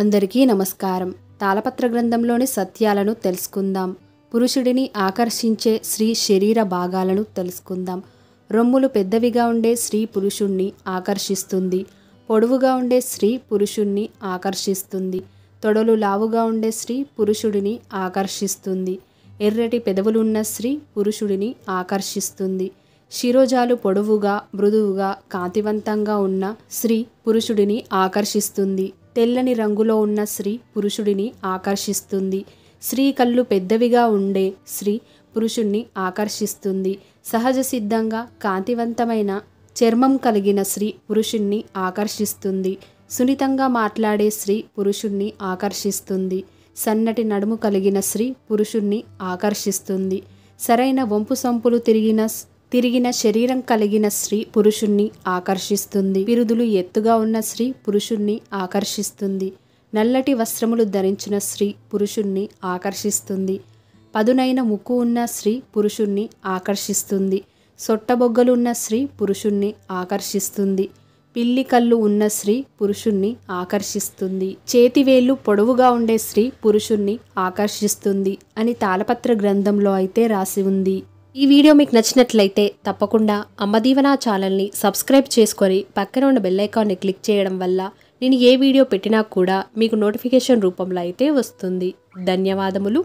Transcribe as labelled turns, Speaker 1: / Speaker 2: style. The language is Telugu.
Speaker 1: అందరికీ నమస్కారం తాళపత్ర గ్రంథంలోని సత్యాలను తెలుసుకుందాం పురుషుడిని ఆకర్షించే స్త్రీ శరీర భాగాలను తెలుసుకుందాం రొమ్ములు పెద్దవిగా ఉండే స్త్రీ పురుషుణ్ణి ఆకర్షిస్తుంది పొడవుగా ఉండే స్త్రీ పురుషుణ్ణి ఆకర్షిస్తుంది తొడలు లావుగా ఉండే స్త్రీ పురుషుడిని ఆకర్షిస్తుంది ఎర్రటి పెదవులున్న స్త్రీ పురుషుడిని ఆకర్షిస్తుంది శిరోజాలు పొడవుగా మృదువుగా కాంతివంతంగా ఉన్న స్త్రీ పురుషుడిని ఆకర్షిస్తుంది తెల్లని రంగులో ఉన్న స్త్రీ పురుషుడిని ఆకర్షిస్తుంది స్త్రీ కళ్ళు పెద్దవిగా ఉండే స్త్రీ పురుషుణ్ణి ఆకర్షిస్తుంది సహజ సిద్ధంగా కాంతివంతమైన చర్మం కలిగిన స్త్రీ పురుషుణ్ణి ఆకర్షిస్తుంది సున్నితంగా మాట్లాడే స్త్రీ పురుషుణ్ణి ఆకర్షిస్తుంది సన్నటి నడుము కలిగిన స్త్రీ పురుషుణ్ణి ఆకర్షిస్తుంది సరైన వంపు సంపులు తిరిగిన తిరిగిన శరీరం కలిగిన స్త్రీ పురుషుణ్ణి ఆకర్షిస్తుంది బిరుదులు ఎత్తుగా ఉన్న స్త్రీ పురుషుణ్ణి ఆకర్షిస్తుంది నల్లటి వస్త్రములు ధరించిన స్త్రీ పురుషుణ్ణి ఆకర్షిస్తుంది పదునైన ముక్కు ఉన్న స్త్రీ పురుషుణ్ణి ఆకర్షిస్తుంది సొట్టబొగ్గలు ఉన్న స్త్రీ పురుషుణ్ణి ఆకర్షిస్తుంది పిల్లి కళ్ళు ఉన్న స్త్రీ పురుషుణ్ణి ఆకర్షిస్తుంది చేతివేళ్లు పొడవుగా ఉండే స్త్రీ పురుషుణ్ణి ఆకర్షిస్తుంది అని తాళపత్ర గ్రంథంలో అయితే రాసి ఉంది ఈ వీడియో మీకు నచ్చినట్లయితే తప్పకుండా అమ్మ దీవెన ఛానల్ని సబ్స్క్రైబ్ చేసుకొని పక్కన ఉన్న బెల్లైకాన్ని క్లిక్ చేయడం వల్ల నేను ఏ వీడియో పెట్టినా కూడా మీకు నోటిఫికేషన్ రూపంలో అయితే వస్తుంది ధన్యవాదములు